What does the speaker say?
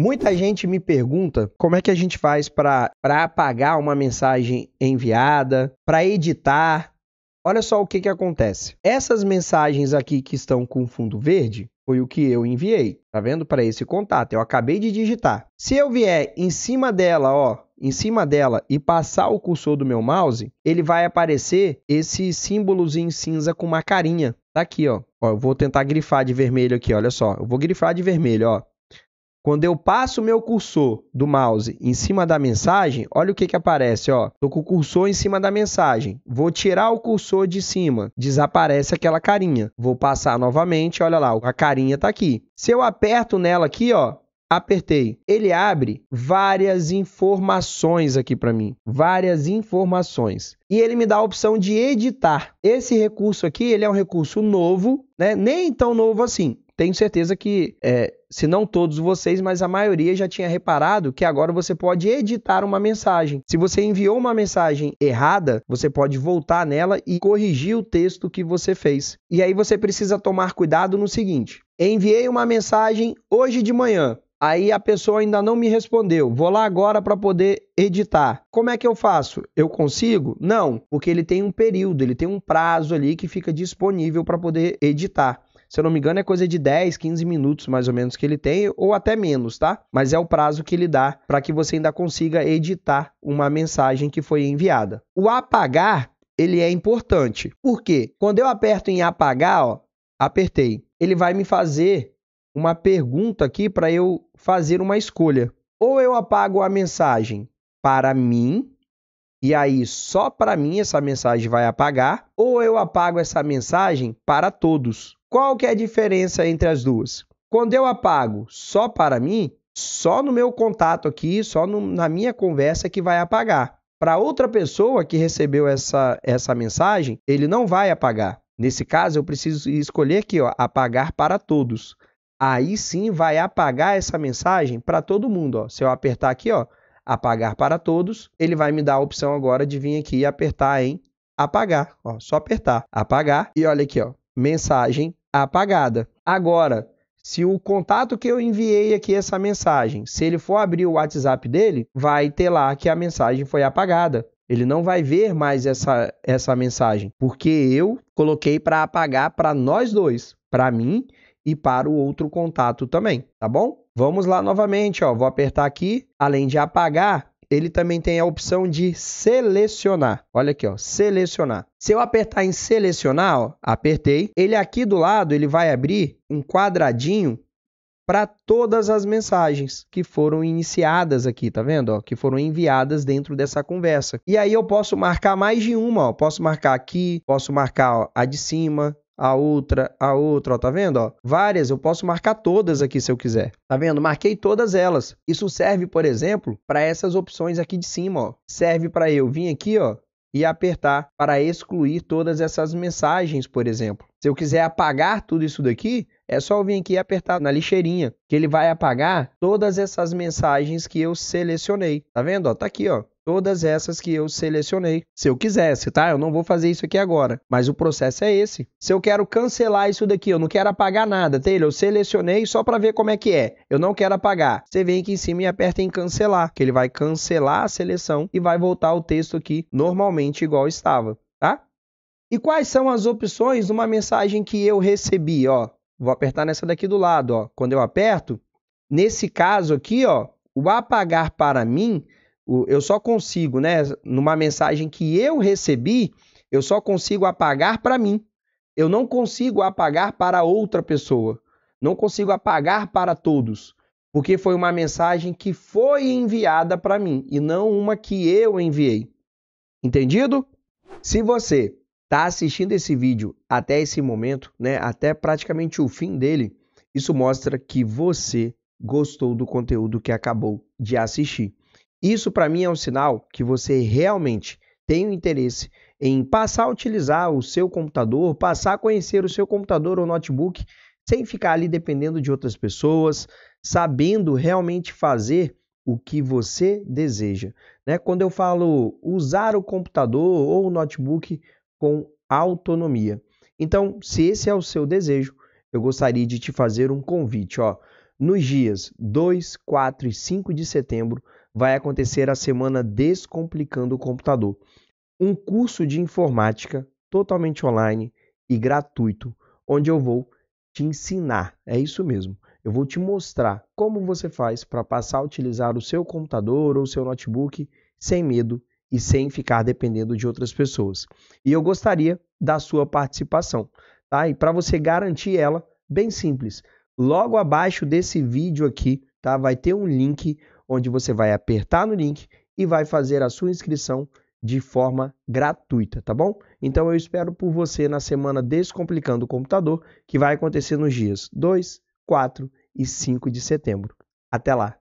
Muita gente me pergunta como é que a gente faz para apagar uma mensagem enviada, para editar. Olha só o que, que acontece. Essas mensagens aqui que estão com fundo verde foi o que eu enviei, tá vendo? Para esse contato. Eu acabei de digitar. Se eu vier em cima dela, ó, em cima dela e passar o cursor do meu mouse, ele vai aparecer esse símbolozinho cinza com uma carinha. Tá aqui, ó. ó eu vou tentar grifar de vermelho aqui, olha só. Eu vou grifar de vermelho, ó. Quando eu passo o meu cursor do mouse em cima da mensagem, olha o que, que aparece, ó. Tô com o cursor em cima da mensagem. Vou tirar o cursor de cima, desaparece aquela carinha. Vou passar novamente, olha lá, a carinha está aqui. Se eu aperto nela aqui, ó, apertei. Ele abre várias informações aqui para mim, várias informações. E ele me dá a opção de editar. Esse recurso aqui, ele é um recurso novo, né? Nem tão novo assim. Tenho certeza que é, se não todos vocês, mas a maioria já tinha reparado que agora você pode editar uma mensagem. Se você enviou uma mensagem errada, você pode voltar nela e corrigir o texto que você fez. E aí você precisa tomar cuidado no seguinte: enviei uma mensagem hoje de manhã. Aí a pessoa ainda não me respondeu. Vou lá agora para poder editar. Como é que eu faço? Eu consigo? Não, porque ele tem um período, ele tem um prazo ali que fica disponível para poder editar. Se eu não me engano, é coisa de 10, 15 minutos mais ou menos que ele tem, ou até menos, tá? Mas é o prazo que ele dá para que você ainda consiga editar uma mensagem que foi enviada. O apagar, ele é importante. Por quê? Quando eu aperto em apagar, ó, apertei, ele vai me fazer uma pergunta aqui para eu fazer uma escolha. Ou eu apago a mensagem para mim, e aí só para mim essa mensagem vai apagar, ou eu apago essa mensagem para todos. Qual que é a diferença entre as duas? Quando eu apago só para mim, só no meu contato aqui, só no, na minha conversa que vai apagar. Para outra pessoa que recebeu essa, essa mensagem, ele não vai apagar. Nesse caso, eu preciso escolher aqui, ó, apagar para todos. Aí sim vai apagar essa mensagem para todo mundo. Ó. Se eu apertar aqui, ó, apagar para todos, ele vai me dar a opção agora de vir aqui e apertar em apagar. Ó, só apertar, apagar. E olha aqui, ó, mensagem apagada. Agora, se o contato que eu enviei aqui essa mensagem, se ele for abrir o WhatsApp dele, vai ter lá que a mensagem foi apagada. Ele não vai ver mais essa, essa mensagem, porque eu coloquei para apagar para nós dois, para mim e para o outro contato também, tá bom? Vamos lá novamente, ó, vou apertar aqui, além de apagar, ele também tem a opção de selecionar. Olha aqui, ó, selecionar. Se eu apertar em selecionar, ó, apertei, ele aqui do lado, ele vai abrir um quadradinho para todas as mensagens que foram iniciadas aqui, tá vendo? Ó, que foram enviadas dentro dessa conversa. E aí eu posso marcar mais de uma, ó. Posso marcar aqui, posso marcar ó, a de cima, a outra, a outra, ó, tá vendo? Ó, várias, eu posso marcar todas aqui se eu quiser. Tá vendo? Marquei todas elas. Isso serve, por exemplo, para essas opções aqui de cima, ó. Serve para eu vir aqui, ó, e apertar para excluir todas essas mensagens, por exemplo. Se eu quiser apagar tudo isso daqui, é só eu vir aqui e apertar na lixeirinha, que ele vai apagar todas essas mensagens que eu selecionei. Tá vendo? Ó, tá aqui, ó. Todas essas que eu selecionei. Se eu quisesse, tá? Eu não vou fazer isso aqui agora. Mas o processo é esse. Se eu quero cancelar isso daqui, eu não quero apagar nada, Taylor. Eu selecionei só para ver como é que é. Eu não quero apagar. Você vem aqui em cima e aperta em cancelar, que ele vai cancelar a seleção e vai voltar o texto aqui normalmente igual estava, tá? E quais são as opções de uma mensagem que eu recebi, ó? Vou apertar nessa daqui do lado, ó. Quando eu aperto, nesse caso aqui, ó, o apagar para mim eu só consigo, né, numa mensagem que eu recebi, eu só consigo apagar para mim. Eu não consigo apagar para outra pessoa. Não consigo apagar para todos, porque foi uma mensagem que foi enviada para mim e não uma que eu enviei. Entendido? Se você está assistindo esse vídeo até esse momento, né, até praticamente o fim dele, isso mostra que você gostou do conteúdo que acabou de assistir. Isso para mim é um sinal que você realmente tem o um interesse em passar a utilizar o seu computador, passar a conhecer o seu computador ou notebook sem ficar ali dependendo de outras pessoas, sabendo realmente fazer o que você deseja. Né? Quando eu falo usar o computador ou o notebook com autonomia. Então, se esse é o seu desejo, eu gostaria de te fazer um convite. Ó. Nos dias 2, 4 e 5 de setembro, vai acontecer a semana Descomplicando o Computador, um curso de informática totalmente online e gratuito, onde eu vou te ensinar, é isso mesmo. Eu vou te mostrar como você faz para passar a utilizar o seu computador ou o seu notebook sem medo e sem ficar dependendo de outras pessoas. E eu gostaria da sua participação, tá? E para você garantir ela, bem simples. Logo abaixo desse vídeo aqui, tá? Vai ter um link onde você vai apertar no link e vai fazer a sua inscrição de forma gratuita, tá bom? Então eu espero por você na semana Descomplicando o Computador, que vai acontecer nos dias 2, 4 e 5 de setembro. Até lá!